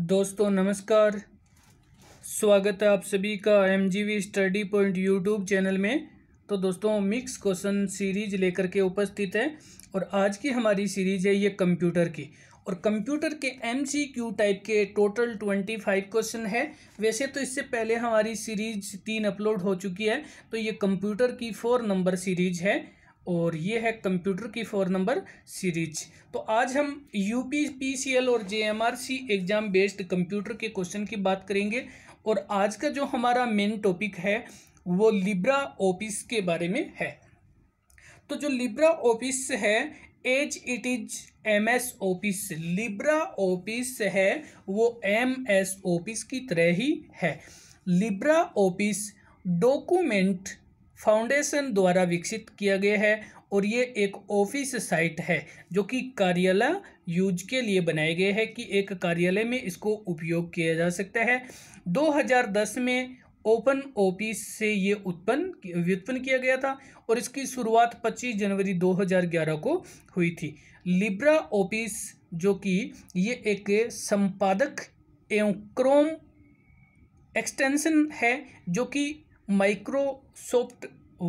दोस्तों नमस्कार स्वागत है आप सभी का M G V study point YouTube channel में तो दोस्तों मिक्स क्वेश्चन सीरीज लेकर के उपस्थित है और आज की हमारी सीरीज है ये कंप्यूटर की और कंप्यूटर के एम सी क्यू टाइप के टोटल ट्वेंटी फाइव क्वेश्चन है वैसे तो इससे पहले हमारी सीरीज तीन अपलोड हो चुकी है तो ये कंप्यूटर की फोर नंबर सीरीज है और ये है कंप्यूटर की फोर नंबर सीरीज तो आज हम U P P C L और J M R C exam based computer के क्वेश्चन की बात करेंगे और आज का जो हमारा मेन टॉपिक है वो लिब्रा ऑफिस के बारे में है तो जो लिब्रा ऑफिस है as it is M S office Libre Office है वो एम एस ऑफिस की तरह ही है लिब्रा ऑफिस डॉक्यूमेंट फाउंडेशन द्वारा विकसित किया गया है और ये एक ऑफिस साइट है जो कि कार्यालय यूज के लिए बनाए गए है कि एक कार्यालय में इसको उपयोग किया जा सकता है 2010 में ओपन ऑफिस से ये उत्पन्न व्युत्पन्न किया गया था और इसकी शुरुआत 25 जनवरी 2011 को हुई थी लिब्रा ऑफिस जो कि ये एक संपादक एवं क्रोम एक्सटेंशन है जो कि माइक्रोसॉफ्ट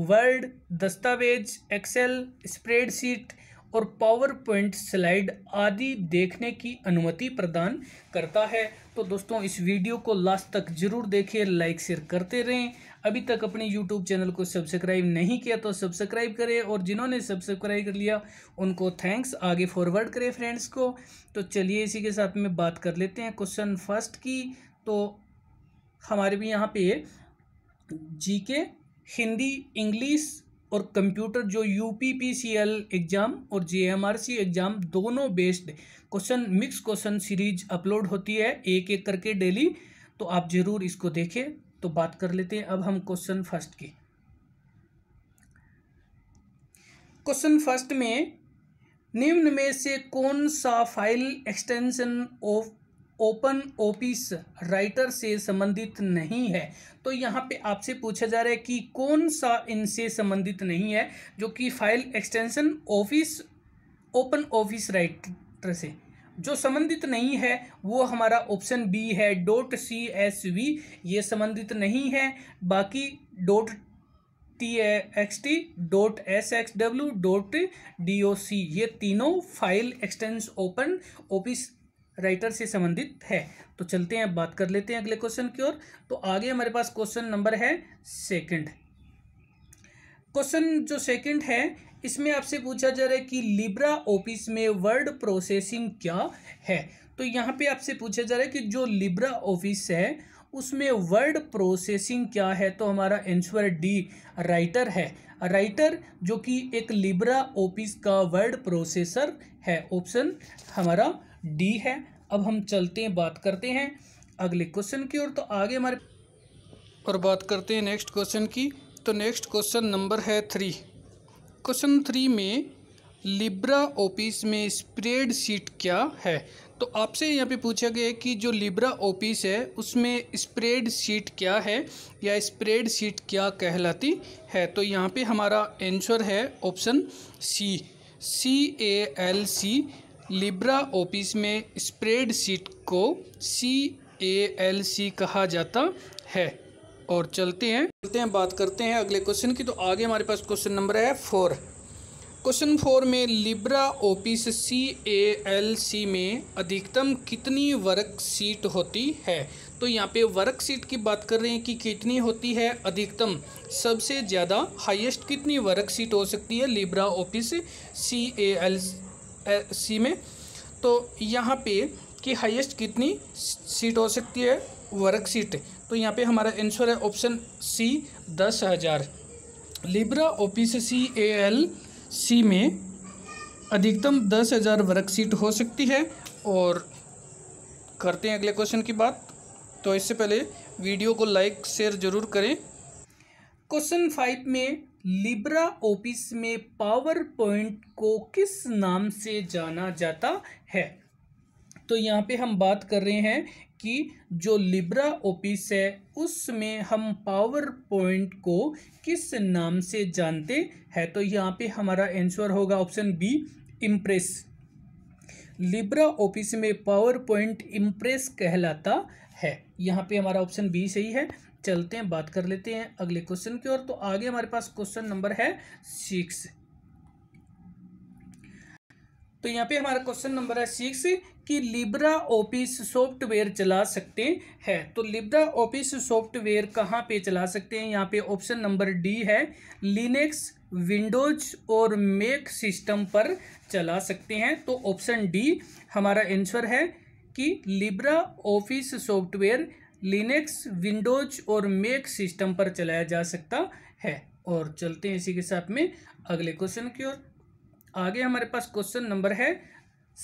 वर्ड दस्तावेज एक्सेल स्प्रेडशीट और पावर पॉइंट स्लाइड आदि देखने की अनुमति प्रदान करता है तो दोस्तों इस वीडियो को लास्ट तक जरूर देखिए लाइक शेयर करते रहें अभी तक अपने यूट्यूब चैनल को सब्सक्राइब नहीं किया तो सब्सक्राइब करें और जिन्होंने सब्सक्राइब कर लिया उनको थैंक्स आगे फॉरवर्ड करें फ्रेंड्स को तो चलिए इसी के साथ में बात कर लेते हैं क्वेश्चन फर्स्ट की तो हमारे भी यहाँ पे जीके हिंदी इंग्लिश और कंप्यूटर जो U P P C L exam और J M R C exam दोनों based question mix question series upload होती है एक एक करके डेली तो आप ज़रूर इसको देखें तो बात कर लेते हैं अब हम क्वेश्चन फर्स्ट की क्वेश्चन फर्स्ट में निम्न में से कौन सा file extension of open office writer से संबंधित नहीं है तो यहाँ पे आपसे पूछा जा रहा है कि कौन सा इनसे संबंधित नहीं है जो कि file extension office open office writer से जो संबंधित नहीं है वो हमारा ऑप्शन बी है डोट सी एस वी ये संबंधित नहीं है बाकी dot T X T dot S X W dot D O C ये तीनों file extension open office writer से संबंधित है तो चलते हैं अब बात कर लेते हैं अगले क्वेश्चन की ओर तो आगे हमारे पास क्वेश्चन नंबर है सेकंड क्वेश्चन जो सेकंड है इसमें आपसे पूछा जा रहा है कि लिब्रा ऑफिस में वर्ड प्रोसेसिंग क्या है तो यहाँ पे आपसे पूछा जा रहा है कि जो लिब्रा ऑफिस है उसमें वर्ड प्रोसेसिंग क्या है तो हमारा एंसर डी राइटर है राइटर जो कि एक लिब्रा ऑफिस का वर्ड प्रोसेसर है ऑप्शन हमारा डी है अब हम चलते हैं बात करते हैं अगले क्वेश्चन की ओर तो आगे हमारे और बात करते हैं नेक्स्ट क्वेश्चन की तो नेक्स्ट क्वेश्चन नंबर है थ्री क्वेश्चन थ्री में लिब्रा ऑफिस में स्प्रेड शीट क्या है तो आपसे यहाँ पे पूछा गया है कि जो लिब्रा ऑफिस है उसमें स्प्रेड शीट क्या है या स्प्रेड शीट क्या कहलाती है तो यहाँ पे हमारा आंसर है option C C A L C Libre Office में स्प्रेडशीट को सी ए एल सी कहा जाता है और चलते हैं चलते हैं बात करते हैं अगले क्वेश्चन की तो आगे हमारे पास क्वेश्चन नंबर है फोर क्वेश्चन फोर में Libre Office C A L C में अधिकतम कितनी वर्क सीट होती है तो यहाँ पे वर्क सीट की बात कर रहे हैं कि कितनी होती है अधिकतम सबसे ज़्यादा हाईएस्ट कितनी वर्क सीट हो सकती है Libre Office C A L C में तो यहाँ पे कि हाईएस्ट कितनी सीट हो सकती है वर्क सीट तो यहाँ पे हमारा आंसर है ऑप्शन सी दस हज़ार Libre Office C A L C में अधिकतम दस हज़ार वर्क सीट हो सकती है और करते हैं अगले क्वेश्चन की बात तो इससे पहले वीडियो को लाइक शेयर ज़रूर करें क्वेश्चन फाइव में लिब्रा ऑफिस में पावर पॉइंट को किस नाम से जाना जाता है तो यहाँ पे हम बात कर रहे हैं कि जो लिब्रा ऑफिस है उसमें हम पावर पॉइंट को किस नाम से जानते हैं तो यहाँ पे हमारा आंसर होगा option B Impress Libre Office में पावर पॉइंट इम्प्रेस कहलाता है यहाँ पे हमारा ऑप्शन बी सही है चलते हैं बात कर लेते हैं अगले क्वेश्चन की ओर तो आगे हमारे पास क्वेश्चन नंबर है सिक्स तो यहाँ पे हमारा क्वेश्चन नंबर है सिक्स कि लिब्रा ऑफिस सॉफ्टवेयर चला सकते हैं तो लिब्रा ऑफिस सॉफ्टवेयर कहाँ पे चला सकते हैं यहाँ पे ऑप्शन नंबर डी है लिनक्स विंडोज और मेक सिस्टम पर चला सकते हैं तो ऑप्शन डी हमारा आंसर है कि Libre Office software Linux Windows और मेक सिस्टम पर चलाया जा सकता है और चलते हैं इसी के साथ में अगले क्वेश्चन की ओर आगे हमारे पास क्वेश्चन नंबर है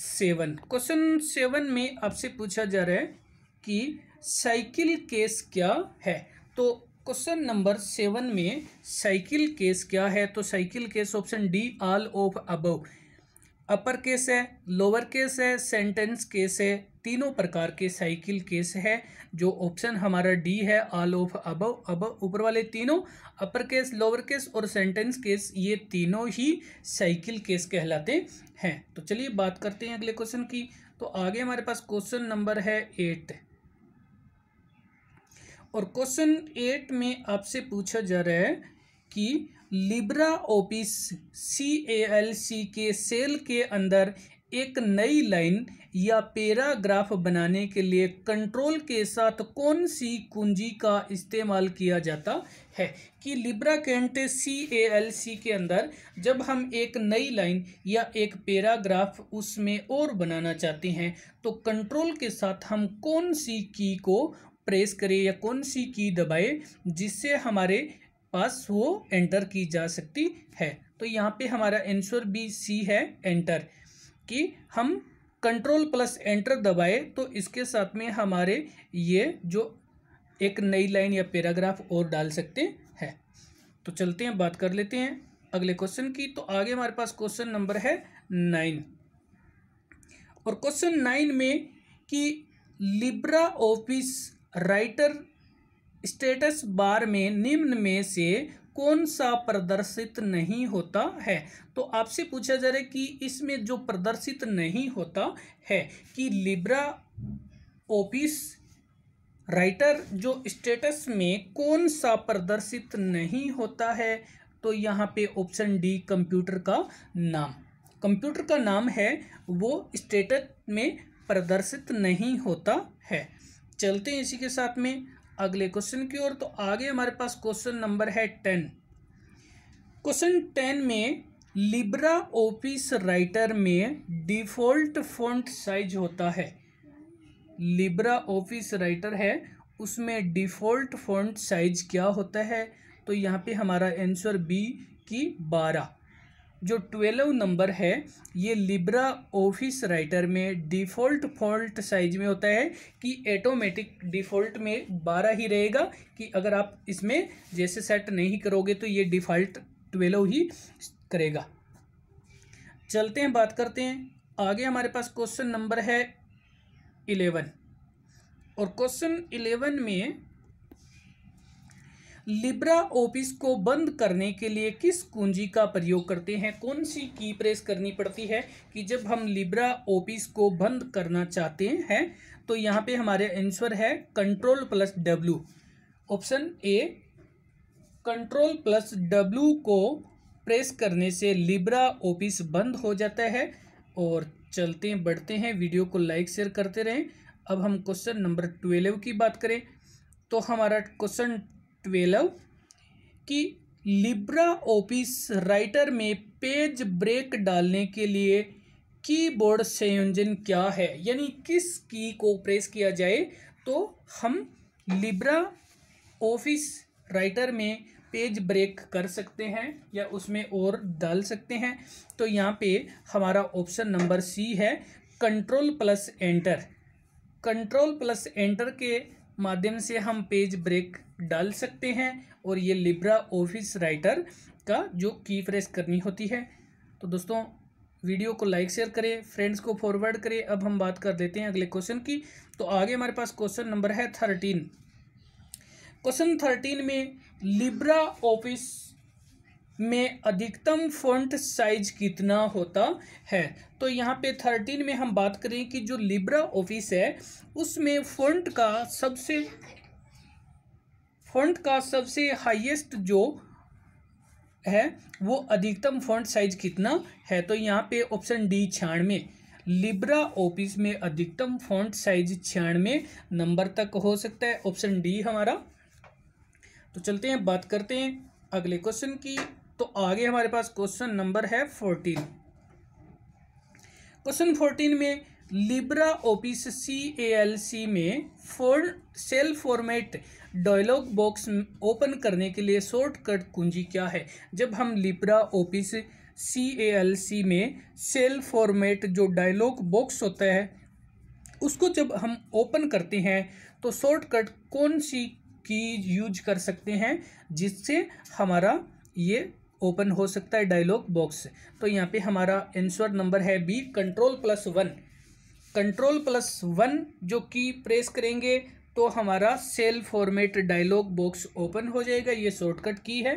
सेवन क्वेश्चन सेवन में आपसे पूछा जा रहा है कि साइकिल केस क्या है तो क्वेश्चन नंबर सेवन में साइकिल केस क्या है तो cycle case option D all of above upper case है लोअर केस है सेंटेंस केस है तीनों प्रकार के साइकिल केस है जो ऑप्शन हमारा डी है ऑल ऑफ अब अब ऊपर वाले तीनों अपर केस लोअर केस और सेंटेंस केस ये तीनों ही साइकिल केस कहलाते हैं तो चलिए बात करते हैं अगले क्वेश्चन की तो आगे हमारे पास क्वेश्चन नंबर है एट और क्वेश्चन एट में आपसे पूछा जा रहा है कि Libre Office C A L C के सेल के अंदर एक नई लाइन या पैराग्राफ बनाने के लिए कंट्रोल के साथ कौन सी कुंजी का इस्तेमाल किया जाता है कि लिब्रा कैंट सी ए एल सी के अंदर जब हम एक नई लाइन या एक पैराग्राफ उसमें और बनाना चाहते हैं तो कंट्रोल के साथ हम कौन सी की को प्रेस करें या कौन सी की दबाए जिससे हमारे पास हो एंटर की जा सकती है तो यहाँ पे हमारा आंसर बी सी है एंटर कि हम कंट्रोल प्लस एंटर दबाए तो इसके साथ में हमारे ये जो एक नई लाइन या पैराग्राफ और डाल सकते हैं तो चलते हैं बात कर लेते हैं अगले क्वेश्चन की तो आगे हमारे पास क्वेश्चन नंबर है नाइन और क्वेश्चन नाइन में कि Libre Office writer status bar में निम्न में से कौन सा प्रदर्शित नहीं होता है तो आपसे पूछा जा रहा है कि इसमें जो प्रदर्शित नहीं होता है कि लिब्रा ऑफिस राइटर जो स्टेटस में कौन सा प्रदर्शित नहीं होता है तो यहाँ पे ऑप्शन डी कंप्यूटर का नाम कंप्यूटर का नाम है वो स्टेटस में प्रदर्शित नहीं होता है चलते हैं इसी के साथ में अगले क्वेश्चन की ओर तो आगे हमारे पास क्वेश्चन नंबर है टेन क्वेश्चन टेन में लिब्रा ऑफिस राइटर में डिफ़ॉल्ट फ़ॉन्ट साइज होता है लिब्रा ऑफिस राइटर है उसमें डिफ़ॉल्ट फ़ॉन्ट साइज क्या होता है तो यहाँ पे हमारा आंसर बी की बारह जो ट्वेल्व नंबर है ये लिब्रा ऑफिस राइटर में डिफ़ॉल्ट फॉल्ट साइज में होता है कि ऐटोमेटिक डिफ़ॉल्ट में बारह ही रहेगा कि अगर आप इसमें जैसे सेट नहीं करोगे तो ये डिफ़ॉल्ट ट्वेल्व ही करेगा चलते हैं बात करते हैं आगे हमारे पास क्वेश्चन नंबर है इलेवन और क्वेश्चन इलेवन में लिब्रा ऑफिस को बंद करने के लिए किस कुंजी का प्रयोग करते हैं कौन सी की प्रेस करनी पड़ती है कि जब हम लिब्रा ऑफिस को बंद करना चाहते हैं तो यहाँ पे हमारे आंसर है control plus W option A control plus W को प्रेस करने से लिब्रा ऑफिस बंद हो जाता है और चलते हैं बढ़ते हैं वीडियो को लाइक शेयर करते रहें अब हम क्वेश्चन नंबर ट्वेल्व की बात करें तो हमारा क्वेश्चन ट्वेल्व कि लिब्रा ऑफिस राइटर में पेज ब्रेक डालने के लिए कीबोर्ड संयोजन क्या है यानी किस की को प्रेस किया जाए तो हम लिब्रा ऑफिस राइटर में पेज ब्रेक कर सकते हैं या उसमें और डाल सकते हैं तो यहाँ पे हमारा ऑप्शन नंबर सी है control plus enter control plus enter के माध्यम से हम पेज ब्रेक डाल सकते हैं और ये लिब्रा ऑफिस राइटर का जो की फ्रेस करनी होती है तो दोस्तों वीडियो को लाइक शेयर करें फ्रेंड्स को फॉरवर्ड करें अब हम बात कर देते हैं अगले क्वेश्चन की तो आगे हमारे पास क्वेश्चन नंबर है थर्टीन क्वेश्चन थर्टीन में लिब्रा ऑफिस में अधिकतम फ़ॉन्ट साइज कितना होता है तो यहाँ पे थर्टीन में हम बात करें कि जो लिब्रा ऑफिस है उसमें फ़ॉन्ट का सबसे फ़ॉन्ट का सबसे हाईएस्ट जो है वो अधिकतम फ़ॉन्ट साइज कितना है तो यहाँ पे ऑप्शन डी छियानवे लिब्रा ऑफिस में अधिकतम फ़ॉन्ट साइज छियानवे नंबर तक हो सकता है ऑप्शन डी हमारा तो चलते हैं बात करते हैं अगले क्वेश्चन की तो आगे हमारे पास क्वेश्चन नंबर है फोर्टीन क्वेश्चन फोर्टीन में Libre Office C A L C में for cell format dialog box open करने के लिए शॉर्टकट कुंजी क्या है जब हम Libre Office C A L C में सेल फॉर्मेट जो डायलॉग बॉक्स होता है उसको जब हम ओपन करते हैं तो शॉर्टकट कौन सी की यूज कर सकते हैं जिससे हमारा ये ओपन हो सकता है डायलॉग बॉक्स तो यहाँ पे हमारा आंसर नंबर है B control plus one control plus one जो की प्रेस करेंगे तो हमारा cell format dialog box open हो जाएगा ये शॉर्टकट की है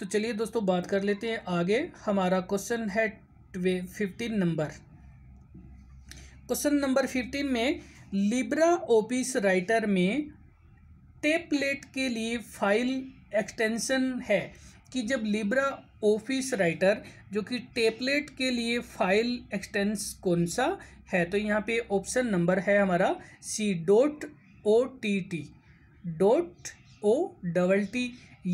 तो चलिए दोस्तों बात कर लेते हैं आगे हमारा क्वेश्चन है ट्वे fifteen number question number fifteen में लिब्रा ऑफिस राइटर में टेपलेट के लिए फाइल एक्सटेंशन है कि जब लिब्रा ऑफिस राइटर जो कि टेपलेट के लिए फाइल एक्सटेंस कौन सा है तो यहाँ पे ऑप्शन नंबर है हमारा C dot O T T dot O double T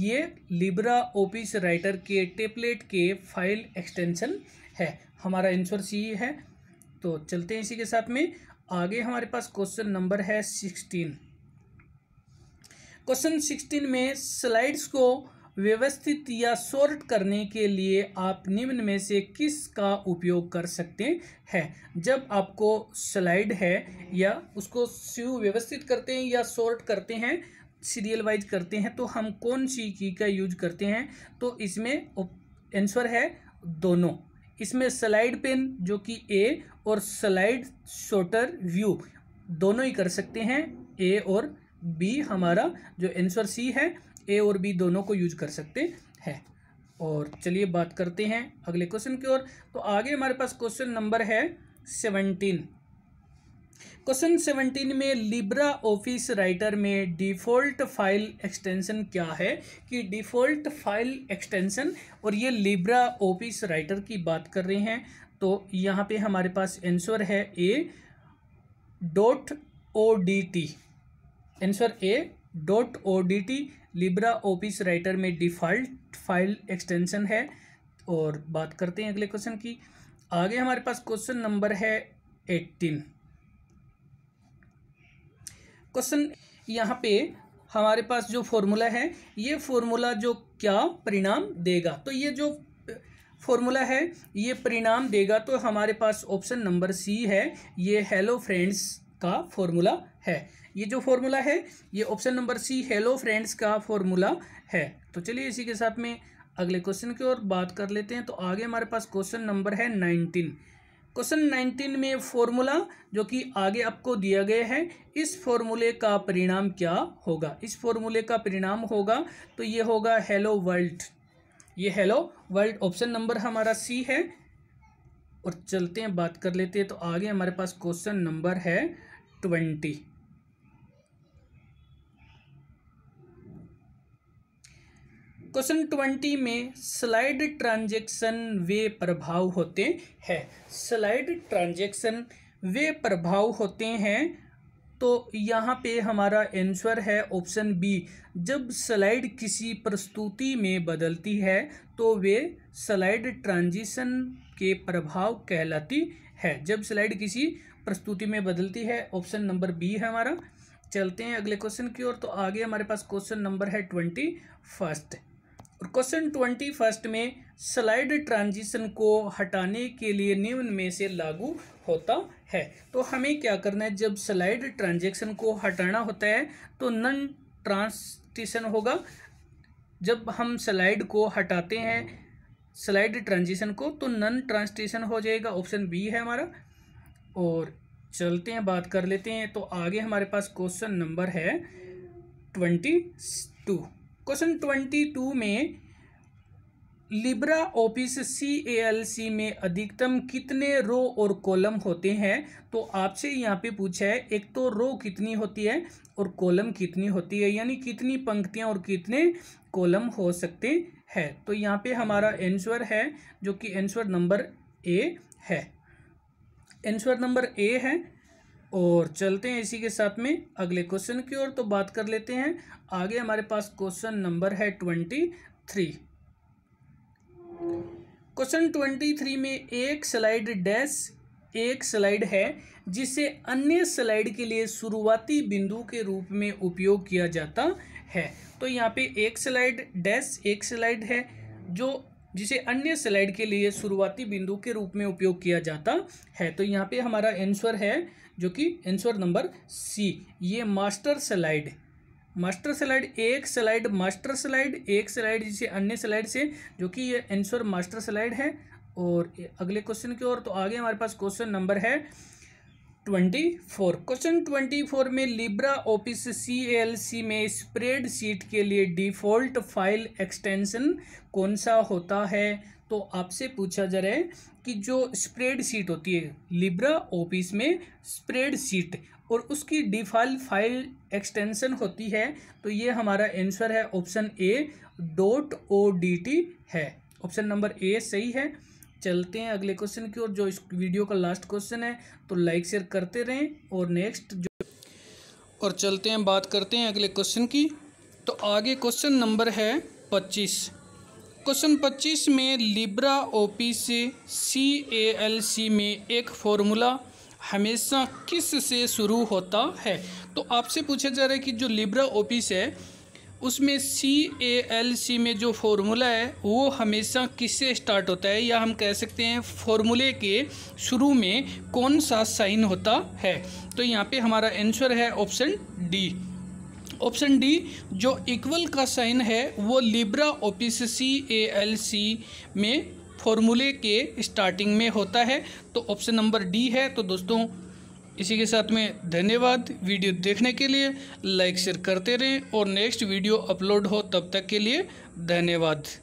ये लिब्रा ऑफिस राइटर के टेपलेट के फाइल एक्सटेंशन है हमारा आंसर सी है तो चलते हैं इसी के साथ में आगे हमारे पास क्वेश्चन नंबर है सिक्सटीन क्वेश्चन सिक्सटीन में स्लाइड्स को व्यवस्थित या सॉर्ट करने के लिए आप निम्न में से किस का उपयोग कर सकते हैं जब आपको स्लाइड है या उसको सुव्यवस्थित करते हैं या सॉर्ट करते हैं सीरियल वाइज करते हैं तो हम कौन सी की का यूज करते हैं तो इसमें आंसर है दोनों इसमें स्लाइड पेन जो कि ए और स्लाइड शॉर्टर व्यू दोनों ही कर सकते हैं ए और बी हमारा जो आंसर सी है ए और बी दोनों को यूज कर सकते हैं और चलिए बात करते हैं अगले क्वेश्चन की ओर तो आगे हमारे पास क्वेश्चन नंबर है सेवनटीन क्वेश्चन सेवनटीन में लिब्रा ऑफिस राइटर में डिफ़ॉल्ट फाइल एक्सटेंशन क्या है कि डिफ़ॉल्ट फाइल एक्सटेंशन और ये लिब्रा ऑफिस राइटर की बात कर रहे हैं तो यहाँ पे हमारे पास आंसर है A dot O D T answer A dot O D T Libre Office writer में डिफ़ॉल्ट फाइल एक्सटेंशन है और बात करते हैं अगले क्वेश्चन की आगे हमारे पास क्वेश्चन नंबर है एट्टीन क्वेश्चन यहाँ पे हमारे पास जो फॉर्मूला है ये फॉर्मूला जो क्या परिणाम देगा तो ये जो फॉर्मूला है ये परिणाम देगा तो हमारे पास ऑप्शन नंबर सी है ये हेलो फ्रेंड्स का फॉर्मूला है ये जो फॉर्मूला है ये option number C hello friends का फॉर्मूला है तो चलिए इसी के साथ में अगले क्वेश्चन की ओर बात कर लेते हैं तो आगे हमारे पास क्वेश्चन नंबर है नाइनटीन क्वेश्चन नाइनटीन में फॉर्मूला जो कि आगे आपको दिया गया है इस फॉर्मूले का परिणाम क्या होगा इस फॉर्मूले का परिणाम होगा तो ये होगा हेलो वर्ल्ड ये हेलो वर्ल्ड ऑप्शन नंबर हमारा सी है और चलते हैं बात कर लेते हैं तो आगे हमारे पास क्वेश्चन नंबर है ट्वेंटी क्वेश्चन ट्वेंटी में स्लाइड ट्रांजेक्शन वे प्रभाव होते हैं स्लाइड ट्रांजेक्शन वे प्रभाव होते हैं तो यहाँ पे हमारा आंसर है ऑप्शन बी जब स्लाइड किसी प्रस्तुति में बदलती है तो वे स्लाइड ट्रांजिशन के प्रभाव कहलाती है जब स्लाइड किसी प्रस्तुति में बदलती है ऑप्शन नंबर बी है हमारा चलते हैं अगले क्वेश्चन की ओर तो आगे हमारे पास क्वेश्चन नंबर है ट्वेंटी फर्स्ट और क्वेश्चन ट्वेंटी फर्स्ट में स्लाइड ट्रांजिशन को हटाने के लिए निम्न में से लागू होता है तो हमें क्या करना है जब स्लाइड ट्रांजेक्शन को हटाना होता है तो नन ट्रांसटिशन होगा जब हम स्लाइड को हटाते हैं स्लाइड ट्रांजिशन को तो नन ट्रांसटिशन हो जाएगा ऑप्शन बी है हमारा और चलते हैं बात कर लेते हैं तो आगे हमारे पास क्वेश्चन नंबर है twenty two question twenty two में Libre Office C L C में अधिकतम कितने रो और कॉलम होते हैं तो आपसे यहाँ पे पूछा है एक तो रो कितनी होती है और कॉलम कितनी होती है यानी कितनी पंक्तियाँ और कितने कॉलम हो सकते हैं तो यहाँ पे हमारा आंसर है जो कि आंसर नंबर ए है आंसर नंबर ए है और चलते हैं इसी के साथ में अगले क्वेश्चन की ओर तो बात कर लेते हैं आगे हमारे पास क्वेश्चन नंबर है twenty three question twenty three में एक स्लाइड डैश एक स्लाइड है जिसे अन्य स्लाइड के लिए शुरुआती बिंदु के रूप में उपयोग किया जाता है तो यहाँ पे एक स्लाइड डैश एक स्लाइड है जो जिसे अन्य स्लाइड के लिए शुरुआती बिंदु के रूप में उपयोग किया जाता है तो यहाँ पे हमारा आंसर है जो कि आंसर नंबर सी ये मास्टर स्लाइड मास्टर स्लाइड एक स्लाइड मास्टर स्लाइड एक स्लाइड जिसे अन्य स्लाइड से जो कि ये आंसर मास्टर स्लाइड है और अगले क्वेश्चन की ओर तो आगे हमारे पास क्वेश्चन नंबर है twenty four question twenty four में Libre Office C L C में स्प्रेड शीट के लिए डिफ़ॉल्ट फाइल एक्सटेंशन कौन सा होता है तो आपसे पूछा जा रहा है कि जो स्प्रेड शीट होती है लिब्रा ऑफिस में स्प्रेड शीट और उसकी डिफॉल्ट फाइल एक्सटेंशन होती है तो ये हमारा आंसर है option A dot O D T है ऑप्शन नंबर ए सही है चलते हैं अगले क्वेश्चन की ओर जो इस वीडियो का लास्ट क्वेश्चन है तो लाइक शेयर करते रहें और नेक्स्ट जो और चलते हैं बात करते हैं अगले क्वेश्चन की तो आगे क्वेश्चन नंबर है पच्चीस क्वेश्चन पच्चीस में लिब्रा ओपी से सी ए एल सी में एक फॉर्मूला हमेशा किस से शुरू होता है तो आपसे पूछा जा रहा है कि जो लिब्रा ओपिस है उसमें सी ए एल सी में जो फॉर्मूला है वो हमेशा किससे स्टार्ट होता है या हम कह सकते हैं फॉर्मूले के शुरू में कौन सा साइन होता है तो यहाँ पे हमारा आंसर है ऑप्शन डी ऑप्शन डी जो इक्वल का साइन है वो Libre Office C A L C में फॉर्मूले के स्टार्टिंग में होता है तो ऑप्शन नंबर डी है तो दोस्तों इसी के साथ में धन्यवाद वीडियो देखने के लिए लाइक शेयर करते रहें और नेक्स्ट वीडियो अपलोड हो तब तक के लिए धन्यवाद